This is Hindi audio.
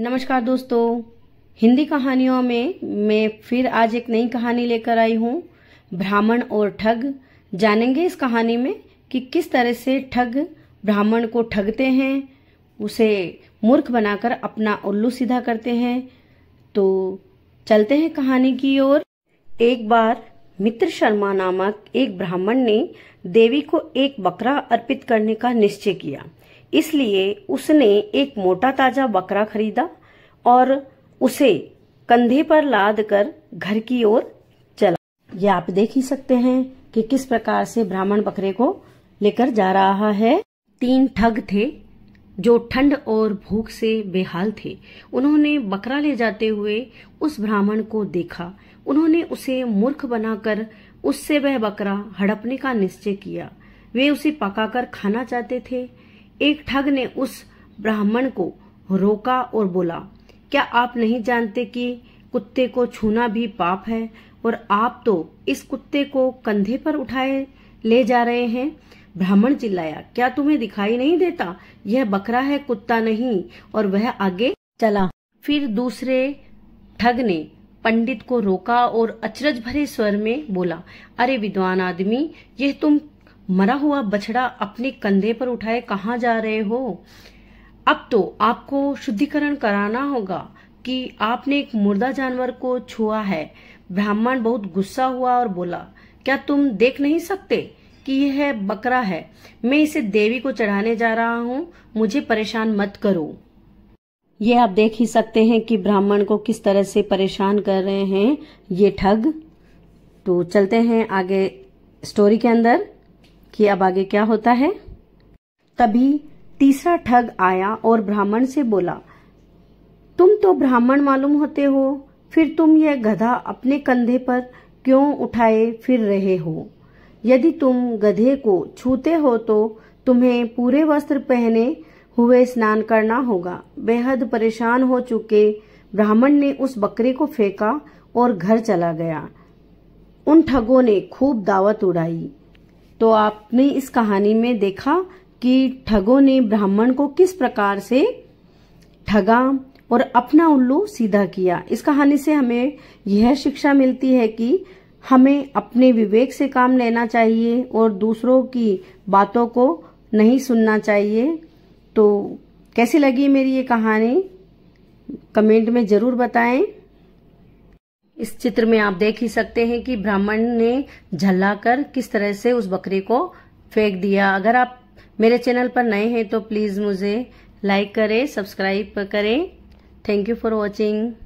नमस्कार दोस्तों हिंदी कहानियों में मैं फिर आज एक नई कहानी लेकर आई हूँ ब्राह्मण और ठग जानेंगे इस कहानी में कि किस तरह से ठग ब्राह्मण को ठगते हैं उसे मूर्ख बनाकर अपना उल्लू सीधा करते हैं तो चलते हैं कहानी की ओर एक बार मित्र शर्मा नामक एक ब्राह्मण ने देवी को एक बकरा अर्पित करने का निश्चय किया इसलिए उसने एक मोटा ताजा बकरा खरीदा और उसे कंधे पर लाद कर घर की ओर चला ये आप देख ही सकते हैं कि किस प्रकार से ब्राह्मण बकरे को लेकर जा रहा है तीन ठग थे जो ठंड और भूख से बेहाल थे उन्होंने बकरा ले जाते हुए उस ब्राह्मण को देखा उन्होंने उसे मूर्ख बनाकर उससे वह बकरा हड़पने का निश्चय किया वे उसे पकाकर खाना चाहते थे एक ठग ने उस ब्राह्मण को रोका और बोला क्या आप नहीं जानते कि कुत्ते को छूना भी पाप है और आप तो इस कुत्ते को कंधे पर उठाए ले जा रहे हैं ब्राह्मण चिल्लाया क्या तुम्हें दिखाई नहीं देता यह बकरा है कुत्ता नहीं और वह आगे चला फिर दूसरे ठग ने पंडित को रोका और अचरज भरे स्वर में बोला अरे विद्वान आदमी यह तुम मरा हुआ बछड़ा अपने कंधे पर उठाए कहाँ जा रहे हो अब तो आपको शुद्धिकरण कराना होगा कि आपने एक मुर्दा जानवर को छुआ है ब्राह्मण बहुत गुस्सा हुआ और बोला क्या तुम देख नहीं सकते कि यह बकरा है मैं इसे देवी को चढ़ाने जा रहा हूँ मुझे परेशान मत करो ये आप देख ही सकते हैं कि ब्राह्मण को किस तरह से परेशान कर रहे हैं ये ठग तो चलते हैं आगे स्टोरी के अंदर कि अब आगे क्या होता है तभी तीसरा ठग आया और ब्राह्मण से बोला तुम तो ब्राह्मण मालूम होते हो फिर तुम यह गधा अपने कंधे पर क्यों उठाए फिर रहे हो यदि तुम गधे को छूते हो तो तुम्हें पूरे वस्त्र पहने हुए स्नान करना होगा बेहद परेशान हो चुके ब्राह्मण ने उस बकरे को फेंका और घर चला गया उन ठगों ने खूब दावत उड़ाई तो आपने इस कहानी में देखा कि ठगों ने ब्राह्मण को किस प्रकार से ठगा और अपना उल्लू सीधा किया इस कहानी से हमें यह शिक्षा मिलती है कि हमें अपने विवेक से काम लेना चाहिए और दूसरों की बातों को नहीं सुनना चाहिए तो कैसी लगी मेरी ये कहानी कमेंट में ज़रूर बताएं इस चित्र में आप देख ही सकते हैं कि ब्राह्मण ने झल्ला कर किस तरह से उस बकरे को फेंक दिया अगर आप मेरे चैनल पर नए हैं तो प्लीज़ मुझे लाइक करें सब्सक्राइब करें थैंक यू फॉर वॉचिंग